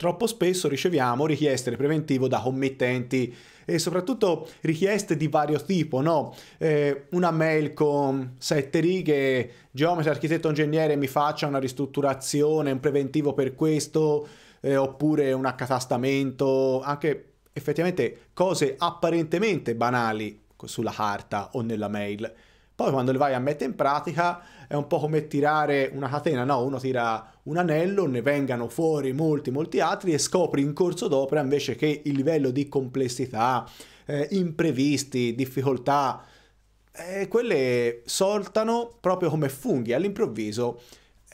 Troppo spesso riceviamo richieste di preventivo da committenti e soprattutto richieste di vario tipo, no? Eh, una mail con sette righe, geometra, architetto, ingegnere mi faccia una ristrutturazione, un preventivo per questo, eh, oppure un accatastamento, anche effettivamente cose apparentemente banali sulla carta o nella mail poi quando le vai a mettere in pratica è un po' come tirare una catena, no? Uno tira un anello, ne vengano fuori molti, molti altri e scopri in corso d'opera invece che il livello di complessità, eh, imprevisti, difficoltà, eh, quelle soltano proprio come funghi all'improvviso.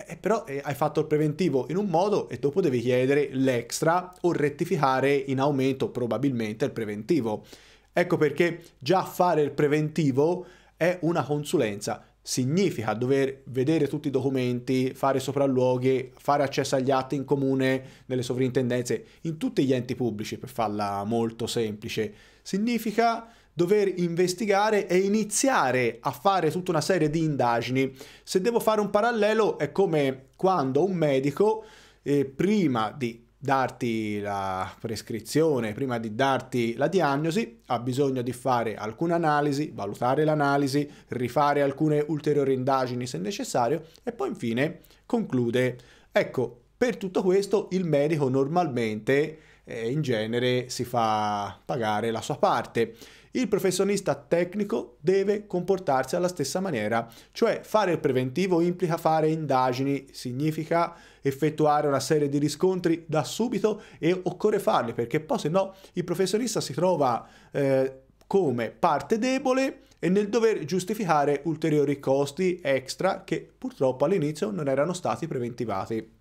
Eh, però eh, hai fatto il preventivo in un modo e dopo devi chiedere l'extra o rettificare in aumento probabilmente il preventivo. Ecco perché già fare il preventivo è una consulenza. Significa dover vedere tutti i documenti, fare sopralluoghi, fare accesso agli atti in comune, nelle sovrintendenze, in tutti gli enti pubblici, per farla molto semplice. Significa dover investigare e iniziare a fare tutta una serie di indagini. Se devo fare un parallelo, è come quando un medico, eh, prima di darti la prescrizione, prima di darti la diagnosi, ha bisogno di fare alcune analisi, valutare l'analisi, rifare alcune ulteriori indagini se necessario e poi infine conclude. Ecco, per tutto questo il medico normalmente eh, in genere si fa pagare la sua parte. Il professionista tecnico deve comportarsi alla stessa maniera, cioè fare il preventivo implica fare indagini, significa effettuare una serie di riscontri da subito e occorre farli perché poi se no il professionista si trova eh, come parte debole e nel dover giustificare ulteriori costi extra che purtroppo all'inizio non erano stati preventivati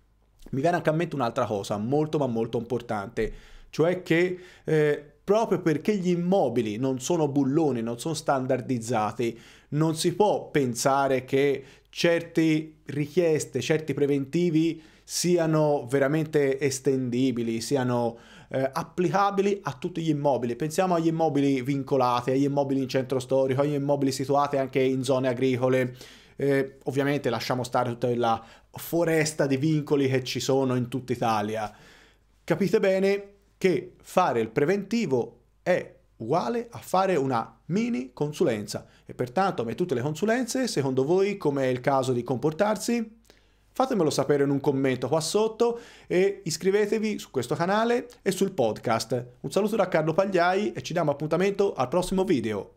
mi viene anche a mente un'altra cosa molto ma molto importante, cioè che eh, proprio perché gli immobili non sono bulloni, non sono standardizzati, non si può pensare che certe richieste, certi preventivi siano veramente estendibili, siano eh, applicabili a tutti gli immobili. Pensiamo agli immobili vincolati, agli immobili in centro storico, agli immobili situati anche in zone agricole eh, ovviamente lasciamo stare tutta la foresta di vincoli che ci sono in tutta Italia. Capite bene che fare il preventivo è uguale a fare una mini consulenza e pertanto come tutte le consulenze secondo voi come è il caso di comportarsi? Fatemelo sapere in un commento qua sotto e iscrivetevi su questo canale e sul podcast. Un saluto da Carlo Pagliai e ci diamo appuntamento al prossimo video.